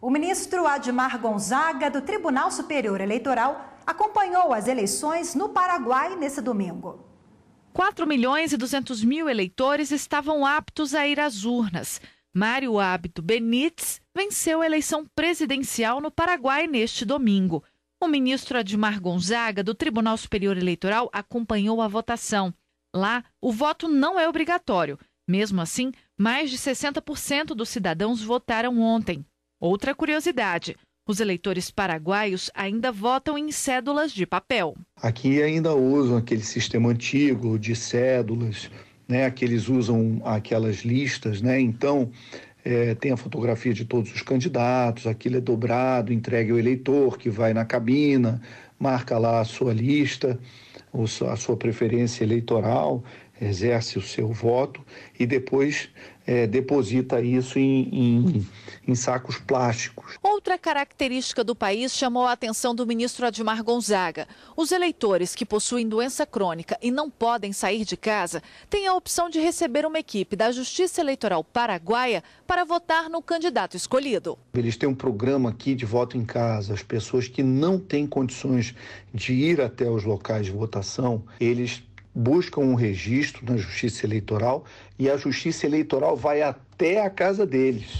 O ministro Admar Gonzaga, do Tribunal Superior Eleitoral, acompanhou as eleições no Paraguai nesse domingo. 4 milhões e 200 mil eleitores estavam aptos a ir às urnas. Mário Hábito Benítez venceu a eleição presidencial no Paraguai neste domingo. O ministro Admar Gonzaga, do Tribunal Superior Eleitoral, acompanhou a votação. Lá, o voto não é obrigatório. Mesmo assim, mais de 60% dos cidadãos votaram ontem. Outra curiosidade: os eleitores paraguaios ainda votam em cédulas de papel. Aqui ainda usam aquele sistema antigo de cédulas, né? Aqueles usam aquelas listas, né? Então é, tem a fotografia de todos os candidatos, aquilo é dobrado, entregue ao eleitor que vai na cabina, marca lá a sua lista, a sua preferência eleitoral exerce o seu voto e depois é, deposita isso em, em, em, sacos plásticos. Outra característica do país chamou a atenção do ministro Admar Gonzaga. Os eleitores que possuem doença crônica e não podem sair de casa têm a opção de receber uma equipe da Justiça Eleitoral Paraguaia para votar no candidato escolhido. Eles têm um programa aqui de voto em casa. As pessoas que não têm condições de ir até os locais de votação, eles buscam um registro na Justiça Eleitoral e a Justiça Eleitoral vai até a casa deles.